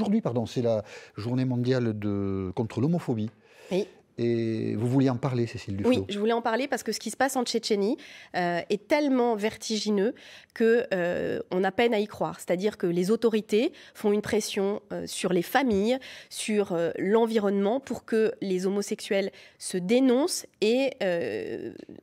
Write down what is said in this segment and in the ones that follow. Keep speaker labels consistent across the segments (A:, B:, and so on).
A: Aujourd'hui, pardon, c'est la journée mondiale contre l'homophobie. Et vous vouliez en parler, Cécile Duflo Oui, je
B: voulais en parler parce que ce qui se passe en Tchétchénie euh, est tellement vertigineux que euh, on a peine à y croire. C'est-à-dire que les autorités font une pression euh, sur les familles, sur l'environnement pour que les homosexuels se dénoncent et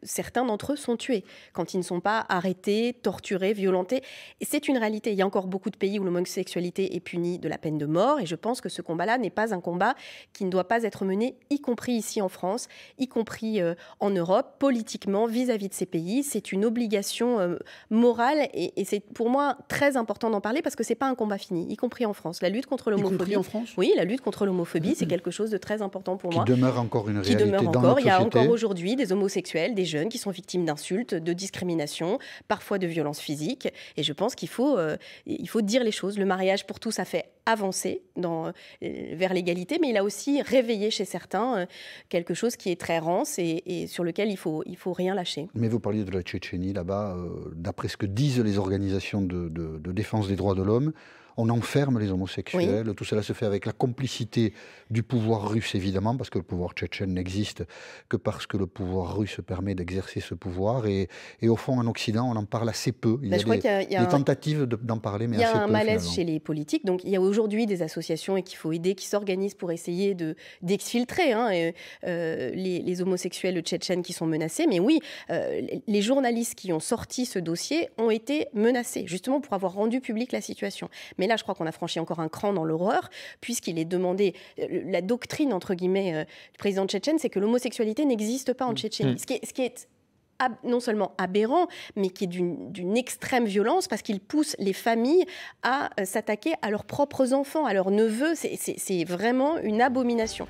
B: certains d'entre eux sont tués quand ils ne sont pas arrêtés, torturés, violentés. Et c'est une réalité. Il y a encore beaucoup de pays où l'homosexualité est punie de la peine de mort et je pense que ce combat-là n'est pas un combat qui ne doit pas être mené, y compris ici ici en France, y compris euh, en Europe, politiquement, vis-à-vis de ces pays. C'est une obligation euh, morale et, c'est pour moi très important d'en parler parce que c'est pas un combat fini, y compris en France. La lutte contre l'homophobie. Oui, la lutte contre l'homophobie, c'est quelque chose de très important pour moi. Qui demeure encore une réalité. Il y a encore aujourd'hui des homosexuels, des jeunes qui sont victimes d'insultes, de discrimination, parfois de violences physiques. Et je pense qu'il faut, euh, faut dire les choses. Le mariage pour tous, ça fait avancé euh, vers l'égalité, mais il a aussi réveillé chez certains euh, quelque chose qui est très rance et, sur lequel il faut, il faut rien lâcher.
A: Mais vous parliez de la Tchétchénie là-bas, euh, d'après ce que disent les organisations de défense des droits de l'homme, on enferme les homosexuels. Tout cela se fait avec la complicité du pouvoir russe, évidemment, parce que le pouvoir tchétchène n'existe que parce que le pouvoir russe permet d'exercer ce pouvoir. Et, au fond, en Occident, on en parle assez peu. Il y bah, a des, tentatives d'en parler, mais assez peu. Il y a un malaise chez
B: les politiques. Donc, il y a aujourd'hui des associations et qu'il faut aider, qui s'organisent pour essayer d'exfiltrer hein, euh, les, homosexuels tchétchènes qui sont menacés. Mais oui, euh, les journalistes qui ont sorti ce dossier ont été menacés, justement pour avoir rendu public la situation. Mais là, je crois qu'on a franchi encore un cran dans l'horreur, puisqu'il est demandé, euh, la doctrine, entre guillemets, euh, du président tchétchène, c'est que l'homosexualité n'existe pas en mm. Tchétchénie. Mm. Ce qui est, non seulement aberrant, mais qui est d'une extrême violence parce qu'il pousse les familles à euh, s'attaquer à leurs propres enfants, à leurs neveux. C'est vraiment une abomination.